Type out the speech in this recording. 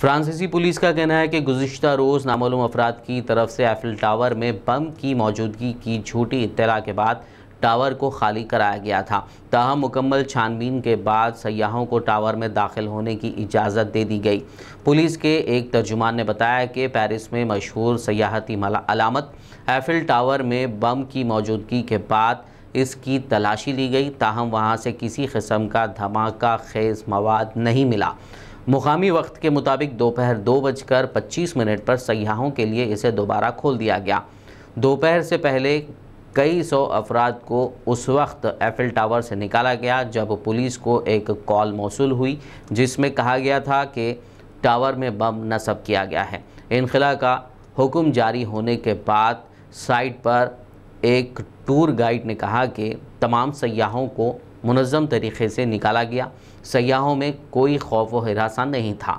फ्रांसीसी पुलिस का कहना है कि गुज्त रोज़ नामालूम अफराद की तरफ से एफिल टावर में बम की मौजूदगी की झूठी इतला के बाद टावर को खाली कराया गया था तहम मुकम्मल छानबीन के बाद सयाहों को टावर में दाखिल होने की इजाज़त दे दी गई पुलिस के एक तर्जुमान ने बताया कि पेरिस में मशहूर सयाहती अलामत एफिल टावर में बम की मौजूदगी के बाद इसकी तलाशी ली गई ताहम वहाँ से किसी कस्म का धमाका खेज मवाद नहीं मिला मुकामी वक्त के मुताबिक दोपहर दो बजकर पच्चीस मिनट पर सयाहों के लिए इसे दोबारा खोल दिया गया दोपहर से पहले कई सौ अफराद को उस वक्त एफिल टावर से निकाला गया जब पुलिस को एक कॉल मौसू हुई जिसमें कहा गया था कि टावर में बम नस्ब किया गया है इनखला का हुक्म जारी होने के बाद साइट पर एक टूर गाइड ने कहा कि तमाम सयाहों को मुनज़म तरीके से निकाला गया सयाहों में कोई खौफ व हरासा नहीं था